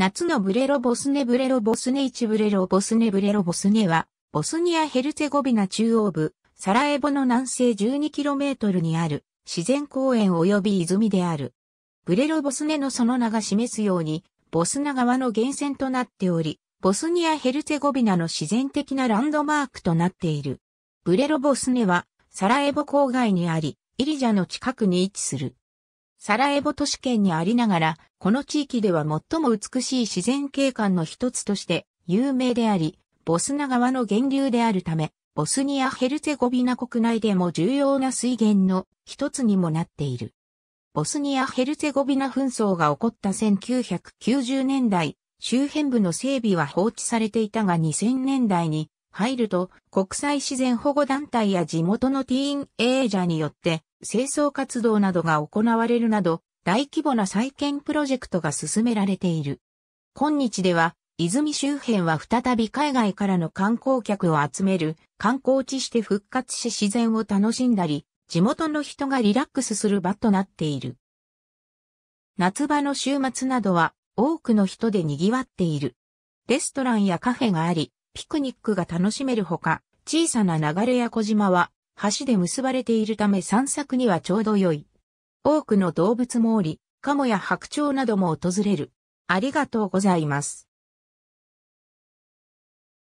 夏のブレロボスネブレロボスネ1ブレロボスネブレロボスネは、ボスニア・ヘルツェゴビナ中央部、サラエボの南西 12km にある自然公園及び泉である。ブレロボスネのその名が示すように、ボスナ川の源泉となっており、ボスニア・ヘルツェゴビナの自然的なランドマークとなっている。ブレロボスネは、サラエボ郊外にあり、イリジャの近くに位置する。サラエボ都市圏にありながら、この地域では最も美しい自然景観の一つとして有名であり、ボスナ川の源流であるため、ボスニア・ヘルツェゴビナ国内でも重要な水源の一つにもなっている。ボスニア・ヘルツェゴビナ紛争が起こった1990年代、周辺部の整備は放置されていたが2000年代に入ると国際自然保護団体や地元のティーンエイジャーによって清掃活動などが行われるなど、大規模な再建プロジェクトが進められている。今日では、泉周辺は再び海外からの観光客を集める観光地して復活し自然を楽しんだり、地元の人がリラックスする場となっている。夏場の週末などは多くの人で賑わっている。レストランやカフェがあり、ピクニックが楽しめるほか、小さな流れや小島は橋で結ばれているため散策にはちょうど良い。多くの動物もおり、カモや白鳥なども訪れる。ありがとうございます。